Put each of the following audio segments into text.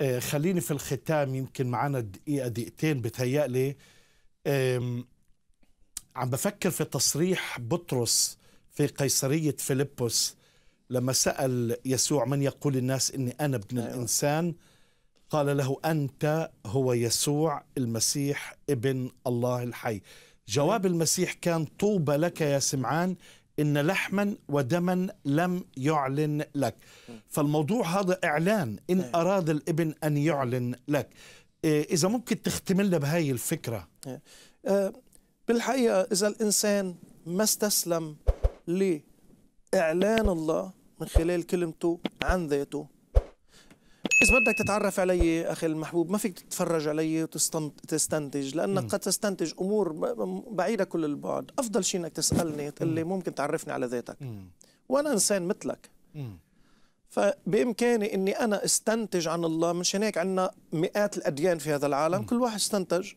آه، خليني في الختام يمكن معنا دقيقة دقيقتين بتهيألي عم بفكر في تصريح بطرس في قيصرية فيلبس لما سأل يسوع من يقول الناس إني أنا ابن أيوة. الإنسان قال له أنت هو يسوع المسيح ابن الله الحي جواب أيوة. المسيح كان طوبى لك يا سمعان إن لحما ودما لم يعلن لك فالموضوع هذا إعلان إن إيه. أراد الابن أن يعلن لك إيه، إذا ممكن تختم لنا بهاي الفكرة إيه. بالحقيقة إذا الإنسان ما استسلم لإعلان الله من خلال كلمته عن ذاته إذا بدك تتعرف علي أخي المحبوب ما فيك تتفرج علي وتستنتج لأنك قد تستنتج أمور بعيدة كل البعد أفضل شيء أنك تسألني تقول لي ممكن تعرفني على ذاتك وأنا إنسان مثلك فبإمكاني أني أنا استنتج عن الله مشان هيك عندنا مئات الأديان في هذا العالم كل واحد استنتج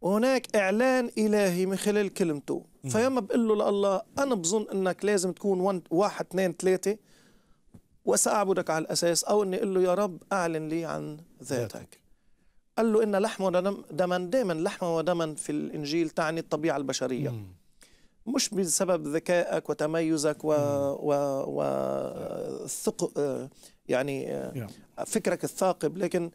وهناك إعلان إلهي من خلال كلمته فيما بقول له لله أنا بظن أنك لازم تكون واحد اثنين ثلاثة وسأعبدك على الأساس أو أني أقول له يا رب أعلن لي عن ذاتك قال له إن لحم دما دائما لحم ودما في الإنجيل تعني الطبيعة البشرية مم. مش بسبب ذكائك وتميزك و, و... و... ثق... يعني فكرك الثاقب لكن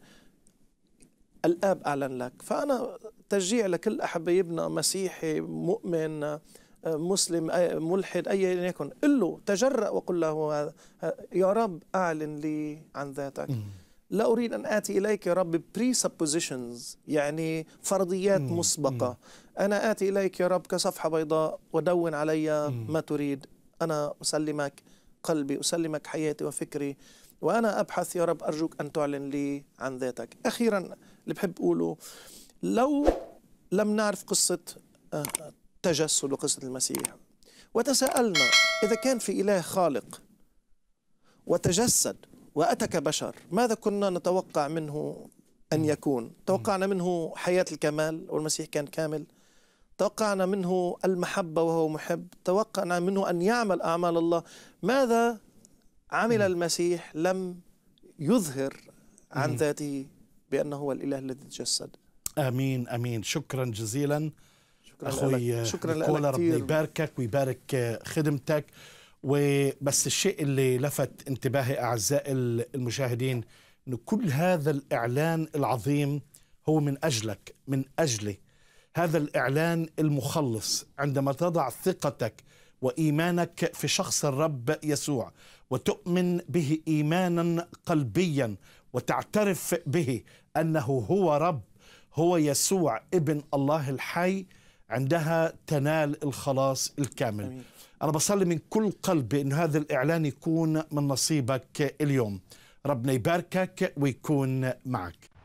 الآب أعلن لك فأنا تشجيع لكل أحبايبنا مسيحي مؤمن مسلم ملحد أي يكن قل له تجرأ وقل له هذا يا رب أعلن لي عن ذاتك لا أريد أن آتي إليك يا رب presuppositions يعني فرضيات مسبقة أنا آتي إليك يا رب كصفحة بيضاء ودون علي ما تريد أنا أسلمك قلبي أسلمك حياتي وفكري وأنا أبحث يا رب أرجوك أن تعلن لي عن ذاتك أخيرا اللي بحب أقوله لو لم نعرف قصة آه، تجسد قصة المسيح وتساءلنا إذا كان في إله خالق وتجسد وأتى كبشر ماذا كنا نتوقع منه أن يكون توقعنا منه حياة الكمال والمسيح كان كامل توقعنا منه المحبة وهو محب توقعنا منه أن يعمل أعمال الله ماذا عمل المسيح لم يظهر عن ذاته بأنه هو الإله الذي تجسد آمين آمين شكرا جزيلا شكرا أخوي شكرا لك كولر ربنا يباركك ويبارك آه، خدمتك وبس الشيء اللي لفت انتباهي أعزائي المشاهدين انه كل هذا الإعلان العظيم هو من أجلك من أجلي هذا الإعلان المخلص عندما تضع ثقتك وإيمانك في شخص الرب يسوع وتؤمن به إيمانا قلبيا وتعترف به أنه هو رب هو يسوع ابن الله الحي عندها تنال الخلاص الكامل أمين. أنا بصلي من كل قلبي أن هذا الإعلان يكون من نصيبك اليوم ربنا يباركك ويكون معك